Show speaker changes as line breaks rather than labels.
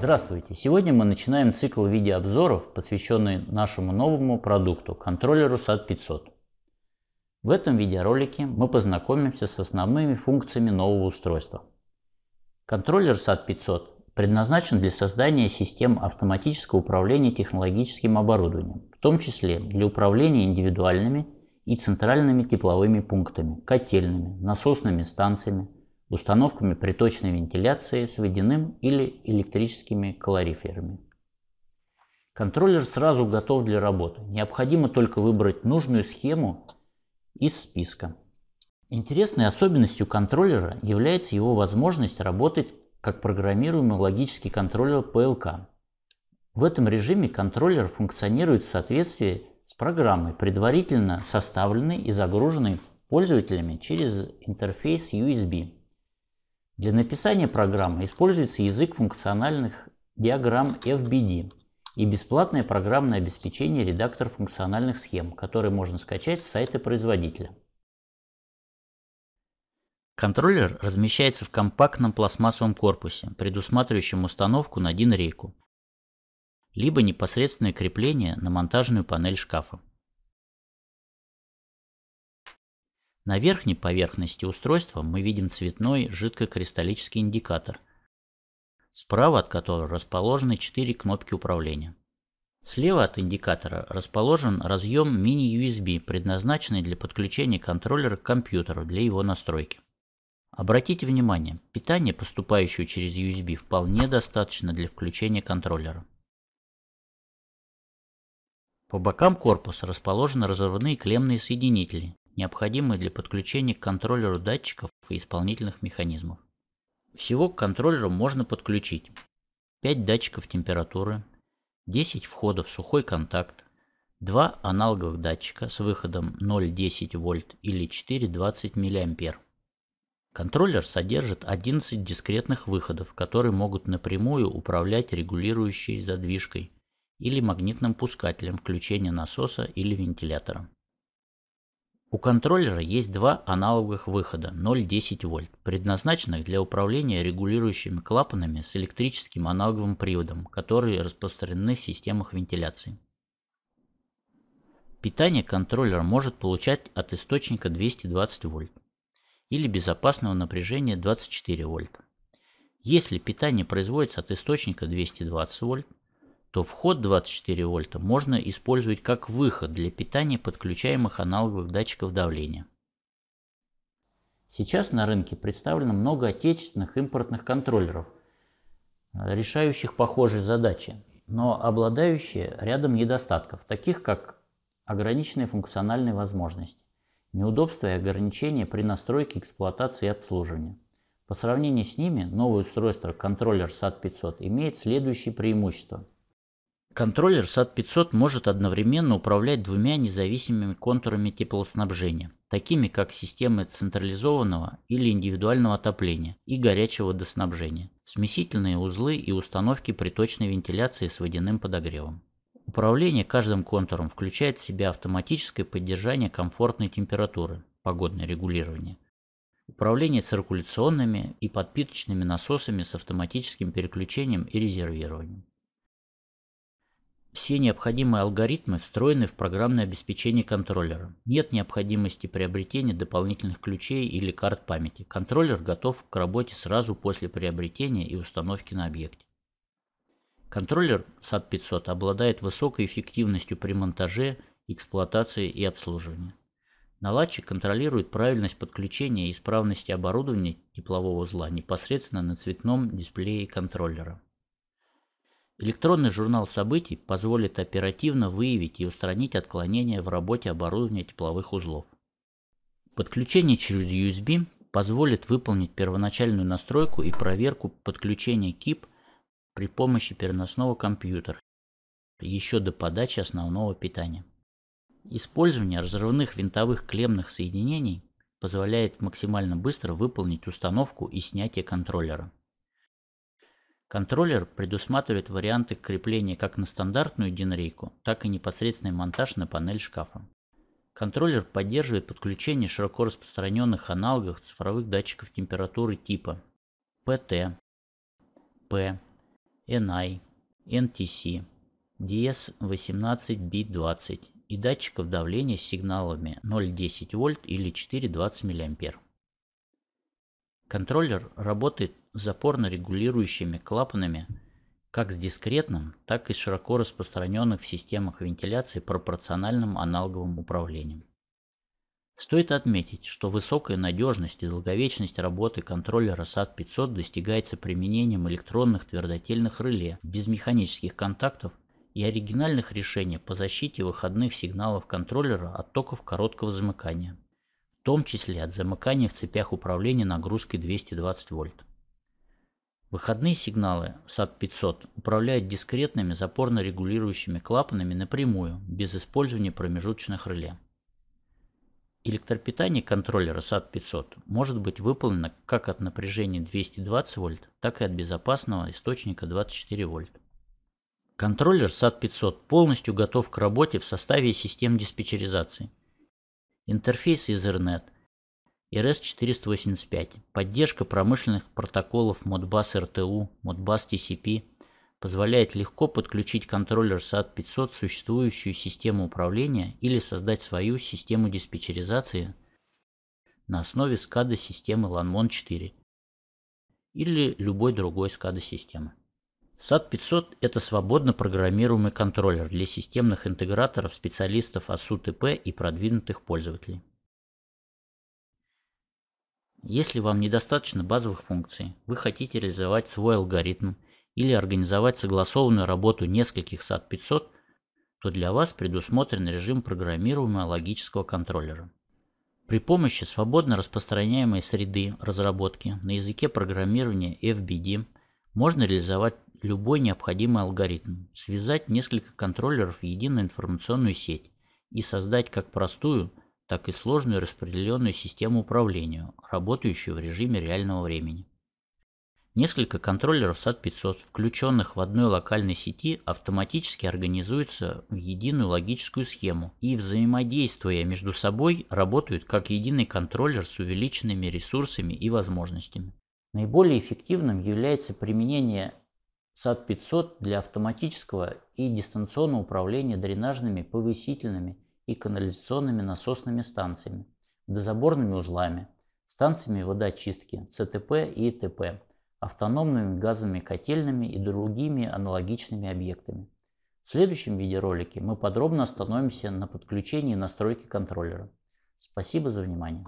Здравствуйте! Сегодня мы начинаем цикл видеообзоров, посвященный нашему новому продукту – контроллеру SAT 500. В этом видеоролике мы познакомимся с основными функциями нового устройства. Контроллер SAT 500 предназначен для создания систем автоматического управления технологическим оборудованием, в том числе для управления индивидуальными и центральными тепловыми пунктами, котельными, насосными станциями – установками приточной вентиляции с водяным или электрическими калориферами. Контроллер сразу готов для работы. Необходимо только выбрать нужную схему из списка. Интересной особенностью контроллера является его возможность работать как программируемый логический контроллер ПЛК. В этом режиме контроллер функционирует в соответствии с программой, предварительно составленной и загруженной пользователями через интерфейс USB. Для написания программы используется язык функциональных диаграмм FBD и бесплатное программное обеспечение редактор функциональных схем, который можно скачать с сайта производителя. Контроллер размещается в компактном пластмассовом корпусе, предусматривающем установку на один рейку, либо непосредственное крепление на монтажную панель шкафа. На верхней поверхности устройства мы видим цветной жидкокристаллический индикатор, справа от которого расположены четыре кнопки управления. Слева от индикатора расположен разъем мини-USB, предназначенный для подключения контроллера к компьютеру для его настройки. Обратите внимание, питание, поступающее через USB, вполне достаточно для включения контроллера. По бокам корпуса расположены разрывные клемные соединители, необходимые для подключения к контроллеру датчиков и исполнительных механизмов. Всего к контроллеру можно подключить 5 датчиков температуры, 10 входов сухой контакт, 2 аналоговых датчика с выходом 0,10 вольт или 4,20 мА. Контроллер содержит 11 дискретных выходов, которые могут напрямую управлять регулирующей задвижкой или магнитным пускателем включения насоса или вентилятора. У контроллера есть два аналоговых выхода 0,10 вольт, предназначенных для управления регулирующими клапанами с электрическим аналоговым приводом, которые распространены в системах вентиляции. Питание контроллер может получать от источника 220 вольт или безопасного напряжения 24 вольт. Если питание производится от источника 220 вольт, то вход 24 вольта можно использовать как выход для питания подключаемых аналоговых датчиков давления. Сейчас на рынке представлено много отечественных импортных контроллеров, решающих похожие задачи, но обладающие рядом недостатков, таких как ограниченные функциональные возможности, неудобства и ограничения при настройке, эксплуатации и обслуживании. По сравнению с ними, новое устройство контроллер SAT500 имеет следующие преимущества – Контроллер SAT-500 может одновременно управлять двумя независимыми контурами теплоснабжения, такими как системы централизованного или индивидуального отопления и горячего водоснабжения, смесительные узлы и установки приточной вентиляции с водяным подогревом. Управление каждым контуром включает в себя автоматическое поддержание комфортной температуры, погодное регулирование, управление циркуляционными и подпиточными насосами с автоматическим переключением и резервированием все необходимые алгоритмы встроены в программное обеспечение контроллера. Нет необходимости приобретения дополнительных ключей или карт памяти. Контроллер готов к работе сразу после приобретения и установки на объекте. Контроллер SAT 500 обладает высокой эффективностью при монтаже, эксплуатации и обслуживании. Наладчик контролирует правильность подключения и исправности оборудования теплового узла непосредственно на цветном дисплее контроллера. Электронный журнал событий позволит оперативно выявить и устранить отклонения в работе оборудования тепловых узлов. Подключение через USB позволит выполнить первоначальную настройку и проверку подключения КИП при помощи переносного компьютера еще до подачи основного питания. Использование разрывных винтовых клемных соединений позволяет максимально быстро выполнить установку и снятие контроллера. Контроллер предусматривает варианты крепления как на стандартную динрейку, так и непосредственный монтаж на панель шкафа. Контроллер поддерживает подключение широко распространенных аналогов цифровых датчиков температуры типа PT, P, NI, NTC, DS18B20 и датчиков давления с сигналами 0,10 В или 4,20 мА. Контроллер работает запорно-регулирующими клапанами как с дискретным, так и с широко распространенных в системах вентиляции пропорциональным аналоговым управлением. Стоит отметить, что высокая надежность и долговечность работы контроллера SAT-500 достигается применением электронных твердотельных реле без механических контактов и оригинальных решений по защите выходных сигналов контроллера от токов короткого замыкания, в том числе от замыкания в цепях управления нагрузкой 220 вольт. Выходные сигналы SAT-500 управляют дискретными запорно-регулирующими клапанами напрямую, без использования промежуточных реле. Электропитание контроллера SAT-500 может быть выполнено как от напряжения 220 вольт, так и от безопасного источника 24 вольт. Контроллер SAT-500 полностью готов к работе в составе систем диспетчеризации. Интерфейс Ethernet – РС-485. Поддержка промышленных протоколов Modbus RTU, Modbus TCP позволяет легко подключить контроллер SAT-500 в существующую систему управления или создать свою систему диспетчеризации на основе SCADA-системы LANMON4 или любой другой SCADA-системы. SAT-500 – это свободно программируемый контроллер для системных интеграторов, специалистов от СУТП и продвинутых пользователей. Если вам недостаточно базовых функций, вы хотите реализовать свой алгоритм или организовать согласованную работу нескольких SAT 500, то для вас предусмотрен режим программируемого логического контроллера. При помощи свободно распространяемой среды разработки на языке программирования FBD можно реализовать любой необходимый алгоритм, связать несколько контроллеров в единую информационную сеть и создать как простую – так и сложную распределенную систему управления, работающую в режиме реального времени. Несколько контроллеров SAT 500, включенных в одной локальной сети, автоматически организуются в единую логическую схему и, взаимодействуя между собой, работают как единый контроллер с увеличенными ресурсами и возможностями. Наиболее эффективным является применение SAT 500 для автоматического и дистанционного управления дренажными, повысительными и канализационными насосными станциями, дозаборными узлами, станциями водоочистки, ЦТП и ТП, автономными газовыми котельными и другими аналогичными объектами. В следующем видеоролике мы подробно остановимся на подключении и настройке контроллера. Спасибо за внимание.